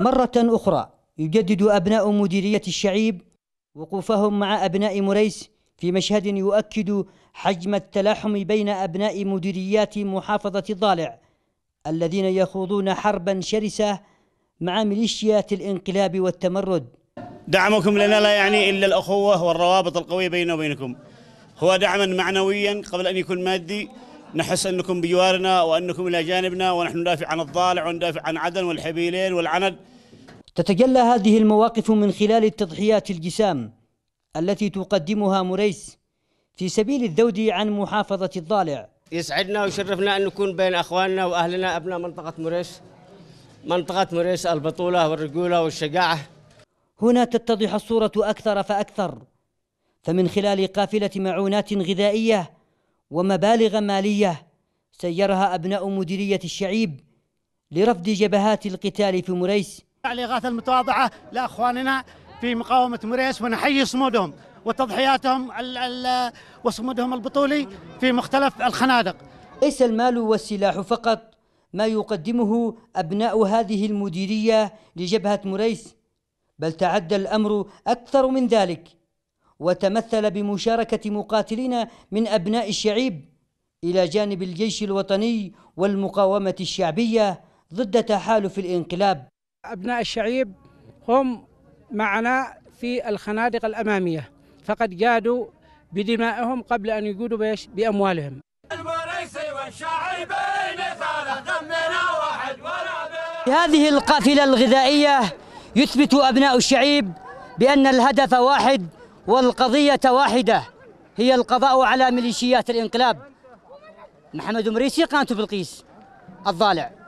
مرة أخرى يجدد أبناء مديرية الشعيب وقوفهم مع أبناء مريس في مشهد يؤكد حجم التلاحم بين أبناء مديريات محافظة الضالع الذين يخوضون حربا شرسة مع ميليشيات الانقلاب والتمرد دعمكم لنا لا يعني إلا الأخوة والروابط القوية بيننا وبينكم هو دعما معنويا قبل أن يكون مادي نحس أنكم بجوارنا وأنكم إلى جانبنا ونحن ندافع عن الضالع وندافع عن عدن والحبيلين والعند تتجلى هذه المواقف من خلال التضحيات الجسام التي تقدمها مريس في سبيل الذود عن محافظة الضالع يسعدنا ويشرفنا أن نكون بين أخواننا وأهلنا أبناء منطقة مريس منطقة مريس البطولة والرجولة والشجاعة هنا تتضح الصورة أكثر فأكثر فمن خلال قافلة معونات غذائية ومبالغ مالية سيرها أبناء مديرية الشعيب لرفض جبهات القتال في مريس تعليقات المتواضعة لأخواننا في مقاومة مريس ونحيي صمودهم وتضحياتهم وصمودهم البطولي في مختلف الخنادق ليس المال والسلاح فقط ما يقدمه أبناء هذه المديرية لجبهة مريس بل تعدى الأمر أكثر من ذلك وتمثل بمشاركة مقاتلين من أبناء الشعيب إلى جانب الجيش الوطني والمقاومة الشعبية ضد تحالف الانقلاب أبناء الشعيب هم معنا في الخنادق الأمامية فقد جادوا بدمائهم قبل أن يجودوا بأموالهم هذه القافلة الغذائية يثبت أبناء الشعيب بأن الهدف واحد والقضية واحدة هي القضاء على ميليشيات الانقلاب محمد مريسي قانته بلقيس الضالع